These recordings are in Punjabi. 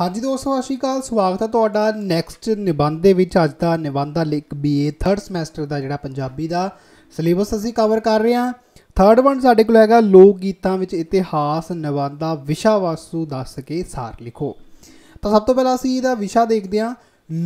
ਹਾਂਜੀ ਦੋਸਤੋ ਸਤਿ ਕਾਲ ਸਵਾਗਤ ਹੈ ਤੁਹਾਡਾ ਨੈਕਸਟ ਨਿਬੰਧ ਦੇ ਵਿੱਚ ਅੱਜ ਦਾ ਨਿਬੰਧ ਆ ਲਿਖ ਬੀਏ 3rd ਸਮੈਸਟਰ ਦਾ ਜਿਹੜਾ ਪੰਜਾਬੀ ਦਾ ਸਿਲੇਬਸ ਅਸੀਂ ਕਵਰ ਕਰ ਰਹੇ ਹਾਂ 3rd ਵਨ ਸਾਡੇ ਕੋਲ ਹੈਗਾ ਲੋਕ ਗੀਤਾਂ ਵਿੱਚ ਇਤਿਹਾਸ ਨਿਬੰਧ ਦਾ ਵਿਸ਼ਾ ਵਸਤੂ ਦੱਸ ਕੇ ਸਾਰ ਲਿਖੋ ਤਾਂ ਸਭ ਤੋਂ ਪਹਿਲਾਂ ਅਸੀਂ ਇਹਦਾ ਵਿਸ਼ਾ ਦੇਖਦੇ ਹਾਂ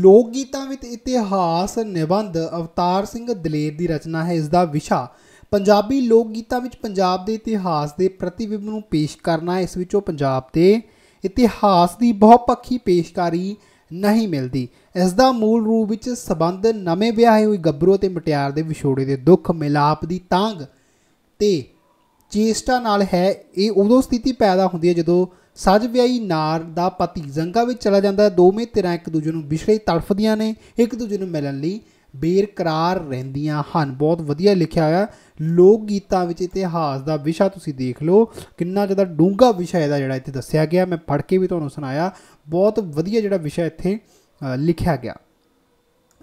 ਲੋਕ ਗੀਤਾਂ ਵਿੱਚ ਇਤਿਹਾਸ ਨਿਬੰਧ ਅਵਤਾਰ ਸਿੰਘ ਦਲੇਰ ਦੀ ਰਚਨਾ ਹੈ ਇਸ ਦਾ ਵਿਸ਼ਾ ਪੰਜਾਬੀ ਲੋਕ ਗੀਤਾਂ ਵਿੱਚ ਪੰਜਾਬ ਦੇ ਇਤਿਹਾਸ ਦੇ ਪ੍ਰਤੀਬਿੰਬ ਨੂੰ ਪੇਸ਼ ਕਰਨਾ ਇਸ ਵਿੱਚੋਂ ਪੰਜਾਬ ਦੇ ਇਤਿਹਾਸ ਦੀ ਬਹੁਪੱਖੀ ਪੇਸ਼ਕਾਰੀ ਨਹੀਂ ਮਿਲਦੀ ਇਸ ਦਾ ਮੂਲ ਰੂਪ ਵਿੱਚ ਸਬੰਧ ਨਵੇਂ ਵਿਆਹੇ ਹੋਏ ਗੱਭਰੂ ਤੇ ਮਟਿਆਰ ਦੇ ਵਿਛੋੜੇ ਦੇ ਦੁੱਖ ਮਿਲਾਪ ਦੀ ਤਾਂਗ ਤੇ ਚੇਸ਼ਟਾ ਨਾਲ ਹੈ ਇਹ ਉਦੋਂ ਸਥਿਤੀ ਪੈਦਾ ਹੁੰਦੀ ਹੈ ਜਦੋਂ ਸਾਜ ਵਿਆਹੀ ਨਾਰ ਦਾ ਪਤੀ ਜੰਗਾ ਵਿੱਚ ਚਲਾ ਜਾਂਦਾ ਹੈ ਦੋਵੇਂ ਧਿਰਾਂ ਇੱਕ ਦੂਜੇ ਨੂੰ ਵਿਛੜੇ ਤੜਫਦੀਆਂ ਨੇ ਇੱਕ ਦੂਜੇ ਨੂੰ ਮਿਲਣ ਲਈ ਬੇਰਕਰਾਰ ਰਹਿੰਦੀਆਂ ਹਨ ਬਹੁਤ ਵਧੀਆ ਲਿਖਿਆ ਹੋਇਆ ਲੋਕ ਗੀਤਾਂ ਵਿੱਚ ਇਤਿਹਾਸ ਦਾ ਵਿਸ਼ਾ ਤੁਸੀਂ ਦੇਖ ਲਓ ਕਿੰਨਾ ਜ਼ਿਆਦਾ ਡੂੰਘਾ ਵਿਸ਼ਾ ਇਹਦਾ ਜਿਹੜਾ ਇੱਥੇ ਦੱਸਿਆ ਗਿਆ ਮੈਂ ਪੜ੍ਹ ਕੇ ਵੀ ਤੁਹਾਨੂੰ ਸੁਣਾਇਆ ਬਹੁਤ ਵਧੀਆ ਜਿਹੜਾ ਵਿਸ਼ਾ ਇੱਥੇ ਲਿਖਿਆ ਗਿਆ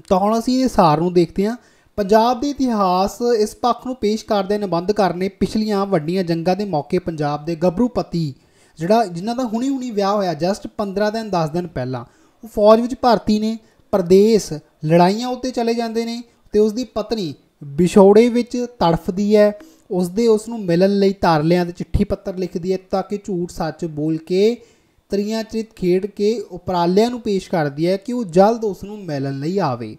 ਤਾਂ ਹੁਣ ਅਸੀਂ ਇਹ ਸਾਰ ਨੂੰ ਦੇਖਦੇ ਹਾਂ ਪੰਜਾਬ ਦੇ ਇਤਿਹਾਸ ਇਸ ਪੱਖ ਨੂੰ ਪੇਸ਼ ਕਰਦੇ ਨਿਬੰਧ ਕਰਨੇ ਪਿਛਲੀਆਂ ਵੱਡੀਆਂ ਜੰਗਾਂ ਦੇ ਮੌਕੇ ਪੰਜਾਬ ਦੇ ਗੱਭਰੂਪਤੀ ਜਿਹੜਾ ਜਿਨ੍ਹਾਂ ਦਾ ਹੁਣੀ ਹੁਣੀ ਵਿਆਹ ਹੋਇਆ ਜਸਟ 15 ਦਿਨ 10 ਦਿਨ ਪਹਿਲਾਂ ਉਹ ਫੌਜ ਵਿੱਚ ਭਰਤੀ ਨੇ ਪਰਦੇਸ ਲੜਾਈਆਂ ਉੱਤੇ ਚਲੇ ਜਾਂਦੇ ਨੇ ਤੇ ਉਸ ਦੀ ਪਤਨੀ ਵਿਛੋੜੇ ਵਿੱਚ ਤੜਫਦੀ ਹੈ ਉਸ ਦੇ ਉਸ ਨੂੰ ਮਿਲਣ ਲਈ ਤਾਰਲਿਆਂ ਦੇ ਚਿੱਠੀ ਪੱਤਰ ਲਿਖਦੀ ਹੈ ਤਾਂ ਕਿ ਝੂਠ ਸੱਚ ਬੋਲ ਕੇ ਤਰੀਆਂ ਚਿਤ ਖੇਡ ਕੇ ਉਪਰਾਲਿਆਂ ਨੂੰ ਪੇਸ਼ ਕਰਦੀ ਹੈ ਕਿ ਉਹ ਜਲਦ ਉਸ ਨੂੰ ਮਿਲਣ ਲਈ ਆਵੇ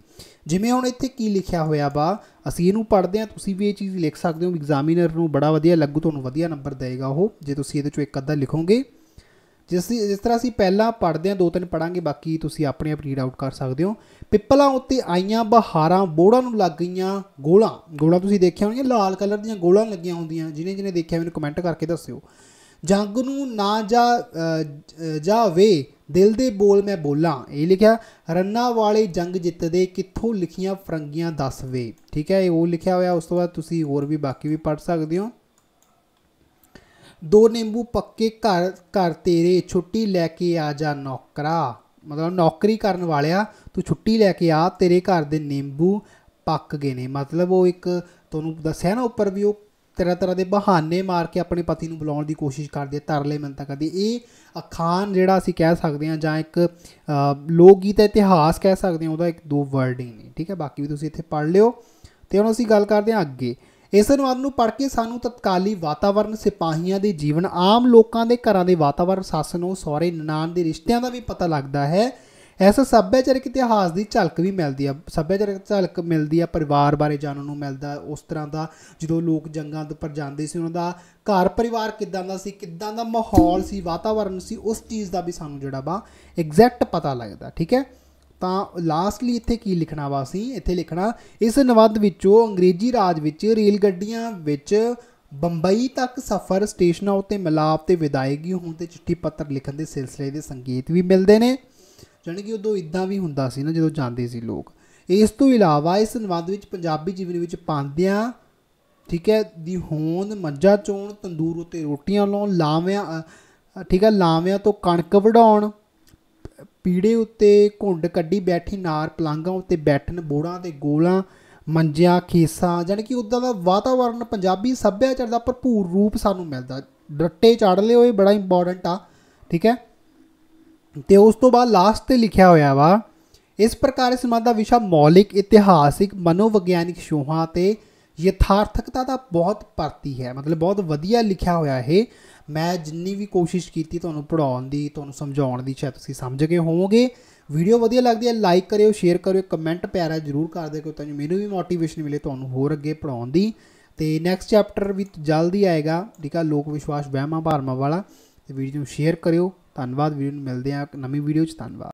ਜਿਵੇਂ ਹੁਣ ਇੱਥੇ ਕੀ ਲਿਖਿਆ ਹੋਇਆ ਵਾ ਅਸੀਂ ਇਹਨੂੰ ਪੜ੍ਹਦੇ ਹਾਂ ਤੁਸੀਂ ਵੀ ਇਹ ਚੀਜ਼ ਲਿਖ ਸਕਦੇ ਹੋ ਐਗਜ਼ਾਮੀਨਰ ਨੂੰ ਬੜਾ ਵਧੀਆ ਲੱਗੂ ਤੁਹਾਨੂੰ ਵਧੀਆ ਨੰਬਰ ਦੇਏਗਾ ਉਹ ਜੇ ਤੁਸੀਂ ਇਹਦੇ ਚੋਂ ਇੱਕ ਅੱਧਾ ਲਿਖੋਗੇ ਜਿਸ ਦੀ ਜਿਸ ਤਰ੍ਹਾਂ ਅਸੀਂ ਪਹਿਲਾਂ ਪੜ੍ਹਦੇ ਆ ਦੋ ਤਿੰਨ ਪੜਾਂਗੇ ਬਾਕੀ ਤੁਸੀਂ ਆਪਣੇ ਆਪ ਰੀਡ ਆਊਟ ਕਰ ਸਕਦੇ ਹੋ ਪਿੱਪਲਾਂ ਉੱਤੇ ਆਈਆਂ ਬਹਾਰਾਂ ਬੋੜਾਂ ਨੂੰ ਲੱਗ ਗਈਆਂ ਗੋਲਾਂ ਗੋਲਾਂ ਤੁਸੀਂ ਦੇਖਿਆ ਹੋਣਗੀਆਂ ਲਾਲ ਕਲਰ ਦੀਆਂ ਗੋਲਾਂ ਲੱਗੀਆਂ ਹੁੰਦੀਆਂ ਜਿਨੇ ਜਿਨੇ ਦੇਖਿਆ ਮੈਨੂੰ ਕਮੈਂਟ ਕਰਕੇ ਦੱਸਿਓ ਜੰਗ ਨੂੰ ਨਾ ਜਾ ਜਾ ਵੇ ਦਿਲ ਦੇ ਬੋਲ ਮੈਂ ਬੋਲਾਂ ਇਹ ਲਿਖਿਆ ਰੰਨਾ ਵਾਲੇ ਜੰਗ ਜਿੱਤਦੇ ਕਿੱਥੋਂ ਲਿਖੀਆਂ ਫਰੰਗੀਆਂ ਦੱਸ ਵੇ ਠੀਕ ਹੈ ਇਹ ਉਹ ਲਿਖਿਆ ਹੋਇਆ ਉਸ ਤੋਂ ਬਾਅਦ ਤੁਸੀਂ ਹੋਰ ਵੀ ਬਾਕੀ ਵੀ ਪੜ ਸਕਦੇ ਹੋ ਦੋ ਨਿੰਬੂ ਪੱਕੇ ਘਰ ਘਰ ਤੇਰੇ ਛੁੱਟੀ ਲੈ ਕੇ ਆ ਜਾ ਨੌਕਰਾ ਮਤਲਬ ਨੌਕਰੀ ਕਰਨ ਵਾਲਿਆ ਤੂੰ ਛੁੱਟੀ ਲੈ ਕੇ ਆ ਤੇਰੇ ਘਰ ਦੇ ਨਿੰਬੂ ਪੱਕ ਗਏ ਨੇ ਮਤਲਬ ਉਹ ਇੱਕ ਤੁਹਾਨੂੰ ਦੱਸਿਆ ਨਾ ਉੱਪਰ ਵੀ ਉਹ ਤਰ੍ਹਾਂ ਤਰ੍ਹਾਂ ਦੇ ਬਹਾਨੇ ਮਾਰ ਕੇ ਆਪਣੇ ਪਤੀ ਨੂੰ ਬੁਲਾਉਣ ਦੀ ਕੋਸ਼ਿਸ਼ ਕਰਦੀ ਹੈ ਤਰਲੇ ਤੱਕ ਕਰਦੀ ਇਹ ਅਖਾਨ ਜਿਹੜਾ ਅਸੀਂ ਕਹਿ ਸਕਦੇ ਹਾਂ ਜਾਂ ਇੱਕ ਲੋਕ ਗੀਤ ਇਤਿਹਾਸ ਕਹਿ ਸਕਦੇ ਹਾਂ ਉਹਦਾ ਇੱਕ ਦੋ ਵਰਡਿੰਗ ਨੇ ਠੀਕ ਹੈ ਬਾਕੀ ਵੀ ਤੁਸੀਂ ਇੱਥੇ ਪੜ੍ਹ ਲਿਓ ਤੇ ਹੁਣ ਅਸੀਂ ਗੱਲ ਕਰਦੇ ਹਾਂ ਅੱਗੇ ਇਸ ਅਨੁਵਾਦ ਨੂੰ ਪੜ੍ਹ ਕੇ ਸਾਨੂੰ ਤਤਕਾਲੀ ਵਾਤਾਵਰਣ ਸਿਪਾਹੀਆਂ ਦੇ ਜੀਵਨ ਆਮ ਲੋਕਾਂ ਦੇ ਘਰਾਂ ਦੇ ਵਾਤਾਵਰਣ ਸੱਸ ਨੂੰ ਸਹੁਰੇ ਨਨਾਨ ਦੇ ਰਿਸ਼ਤਿਆਂ ਦਾ ਵੀ ਪਤਾ ਲੱਗਦਾ ਹੈ ਇਸ ਸੱਭਿਆਚਾਰਕ ਇਤਿਹਾਸ ਦੀ ਝਲਕ ਵੀ ਮਿਲਦੀ ਆ ਸੱਭਿਆਚਾਰਕ ਝਲਕ ਮਿਲਦੀ ਆ ਪਰਿਵਾਰ ਬਾਰੇ ਜਾਣਨ ਨੂੰ ਮਿਲਦਾ ਉਸ ਤਰ੍ਹਾਂ ਦਾ ਜਦੋਂ ਲੋਕ ਜੰਗਾਂ ਤੋਂ ਪਰ ਜਾਂਦੇ ਸੀ ਉਹਨਾਂ ਦਾ ਘਰ ਪਰਿਵਾਰ ਕਿੱਦਾਂ ਦਾ ਸੀ ਕਿੱਦਾਂ ਦਾ ਮਾਹੌਲ ਸੀ ਵਾਤਾਵਰਣ ਸੀ ਉਸ ਚੀਜ਼ ਦਾ ਵੀ ਸਾਨੂੰ ਜਿਹੜਾ ਵਾ ਐਗਜ਼ੈਕਟ ਪਤਾ ਲੱਗਦਾ ਠੀਕ ਹੈ ਤਾਂ ਲਾਸਟਲੀ ਇੱਥੇ ਕੀ ਲਿਖਣਾ ਵਾ ਸੀ ਇੱਥੇ ਲਿਖਣਾ ਇਸ ਨਵਦ ਵਿੱਚੋਂ ਅੰਗਰੇਜ਼ੀ ਰਾਜ ਵਿੱਚ ਰੇਲ ਗੱਡੀਆਂ ਵਿੱਚ ਬੰਬਈ ਤੱਕ ਸਫ਼ਰ ਸਟੇਸ਼ਨਾਂ ਉੱਤੇ ਮਿਲਾਪ ਤੇ ਵਿਦਾਇਗੀ ਹੋਣ ਤੇ ਚਿੱਠੀ ਪੱਤਰ ਲਿਖਣ ਦੇ ਸਿਲਸਿਲੇ ਦੇ ਸੰਗੀਤ ਵੀ ਮਿਲਦੇ ਨੇ ਜਾਨੀ ਕਿ ਉਦੋਂ ਇਦਾਂ ਵੀ ਹੁੰਦਾ ਸੀ ਨਾ ਜਦੋਂ ਜਾਂਦੇ ਸੀ ਲੋਕ ਇਸ ਤੋਂ ਇਲਾਵਾ ਇਸ ਨਵੰਦ ਵਿੱਚ ਪੰਜਾਬੀ ਜੀਵਨ ਵਿੱਚ ਪਾਂਦਿਆਂ ਠੀਕ ਹੈ ਦੀ ਹੋਂਦ ਮੱਝਾਂ ਚੋਣ ਤੰਦੂਰ ਉਤੇ ਰੋਟੀਆਂ ਲਾਉਣ ਲਾਵਿਆਂ ਠੀਕ ਹੈ ਲਾਵਿਆਂ ਤੋਂ ਕਣਕ ਵਢਾਉਣ ਪੀੜੇ ਉੱਤੇ ਘੁੰਡ ਕੱਢੀ ਬੈਠੀ ਨਾਰ ਪਲਾਂਗਾ ਉੱਤੇ ਬੈਠਣ ਬੋੜਾਂ ਤੇ ਗੋਲਾਂ ਮੰਜਿਆਂ ਖੇਸਾਂ ਜਾਨੀ ਕਿ ਉਦਾਂ ਦਾ ਵਾਤਾਵਰਣ ਪੰਜਾਬੀ ਸੱਭਿਆਚਾਰ ਦਾ ਭਰਪੂਰ ਰੂਪ ਸਾਨੂੰ ਮਿਲਦਾ ਡੱਟੇ ਚੜ ਲਿਓ ਇਹ ਬੜਾ ਇੰਪੋਰਟੈਂਟ ਆ ਠੀਕ ਹੈ ਤੇ ਉਸ ਤੋਂ ਬਾਅਦ ਲਾਸਟ ਤੇ ਲਿਖਿਆ ਹੋਇਆ ਵਾ ਇਸ ਪ੍ਰਕਾਰ ਇਸ ਮਾਦਾ ਦਾ ਵਿਸ਼ਾ ਮੌਲਿਕ ਇਤਿਹਾਸਿਕ ਮਨੋਵਿਗਿਆਨਿਕ ਸ਼ੋਹਾਂ ਤੇ ਯਥਾਰਥਕਤਾ ਦਾ ਬਹੁਤ ਭਰਤੀ ਹੈ ਮਤਲਬ ਬਹੁਤ ਵਧੀਆ ਲਿਖਿਆ ਹੋਇਆ ਹੈ ਮੈਂ ਜਿੰਨੀ ਵੀ ਕੋਸ਼ਿਸ਼ ਕੀਤੀ ਤੁਹਾਨੂੰ ਪੜਾਉਣ ਦੀ ਤੁਹਾਨੂੰ ਸਮਝਾਉਣ ਦੀ ਚਾਹ ਤੁਸੀਂ ਸਮਝ ਗਏ ਹੋਵੋਗੇ ਵੀਡੀਓ ਵਧੀਆ ਲੱਗਦੀ ਹੈ ਲਾਈਕ ਕਰਿਓ ਸ਼ੇਅਰ ਕਰਿਓ ਕਮੈਂਟ ਪਿਆਰਾ ਜ਼ਰੂਰ ਕਰ ਦਿਓ ਕਿਉਂਕਿ ਤਾਂ ਮੈਨੂੰ ਵੀ ਮੋਟੀਵੇਸ਼ਨ ਮਿਲੇ ਤੁਹਾਨੂੰ ਹੋਰ ਅੱਗੇ ਪੜਾਉਣ ਦੀ ਤੇ ਨੈਕਸਟ ਚੈਪਟਰ ਵੀ ਜਲਦੀ ਆਏਗਾ ਠੀਕ ਲੋਕ ਵਿਸ਼ਵਾਸ ਵਹਿਮਾਂ ਭਰਮਾਂ ਵਾਲਾ ਤੇ ਵੀਡੀਓ ਨੂੰ ਸ਼ੇਅਰ ਕਰਿਓ ਧੰਨਵਾਦ ਵੀਡੀਓ ਨੂੰ ਮਿਲਦੇ ਆ ਨਵੀਂ ਵੀਡੀਓ 'ਚ ਧੰਨਵਾਦ